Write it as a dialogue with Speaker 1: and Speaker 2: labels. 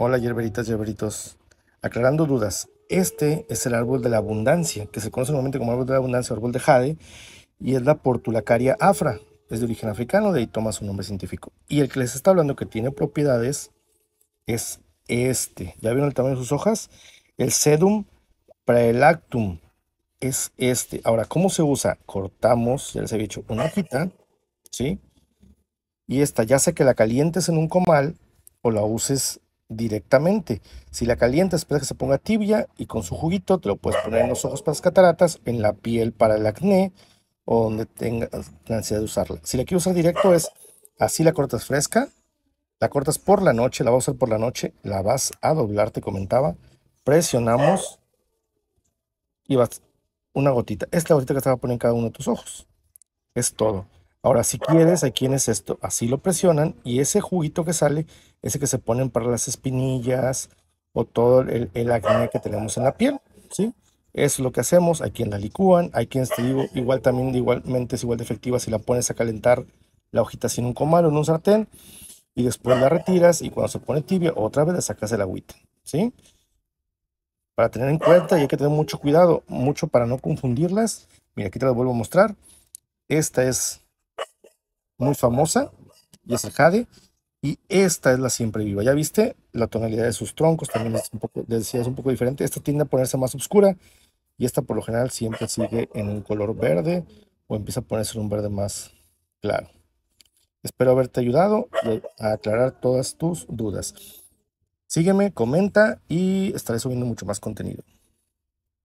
Speaker 1: Hola yerberitas, hierberitos. Aclarando dudas, este es el árbol de la abundancia, que se conoce normalmente como árbol de la abundancia, árbol de jade, y es la portulacaria afra. Es de origen africano, de ahí toma su nombre científico. Y el que les está hablando que tiene propiedades es este. ¿Ya vieron el tamaño de sus hojas? El sedum praelactum es este. Ahora, ¿cómo se usa? Cortamos, ya les había dicho, una hojita, ¿sí? Y esta, ya sea que la calientes en un comal o la uses directamente. Si la calientas, espera que se ponga tibia y con su juguito te lo puedes poner en los ojos para las cataratas, en la piel para el acné o donde tengas necesidad de usarla. Si la quieres usar directo es así la cortas fresca, la cortas por la noche, la vas a usar por la noche, la vas a doblar, te comentaba, presionamos y vas una gotita. Es la gotita que te a poner en cada uno de tus ojos. Es todo. Ahora, si quieres, hay quienes esto así lo presionan y ese juguito que sale, ese que se ponen para las espinillas o todo el, acné que tenemos en la piel, ¿sí? es lo que hacemos, hay quienes la licúan, hay quienes te digo, igual también igualmente es igual de efectiva si la pones a calentar la hojita sin un comal o en un sartén y después la retiras y cuando se pone tibia otra vez le sacas el agüita, ¿sí? Para tener en cuenta y hay que tener mucho cuidado, mucho para no confundirlas. Mira, aquí te las vuelvo a mostrar. Esta es muy famosa, y es el jade. Y esta es la siempre viva. Ya viste la tonalidad de sus troncos, también es un poco, un poco diferente. Esta tiende a ponerse más oscura y esta por lo general siempre sigue en un color verde o empieza a ponerse en un verde más claro. Espero haberte ayudado a aclarar todas tus dudas. Sígueme, comenta y estaré subiendo mucho más contenido.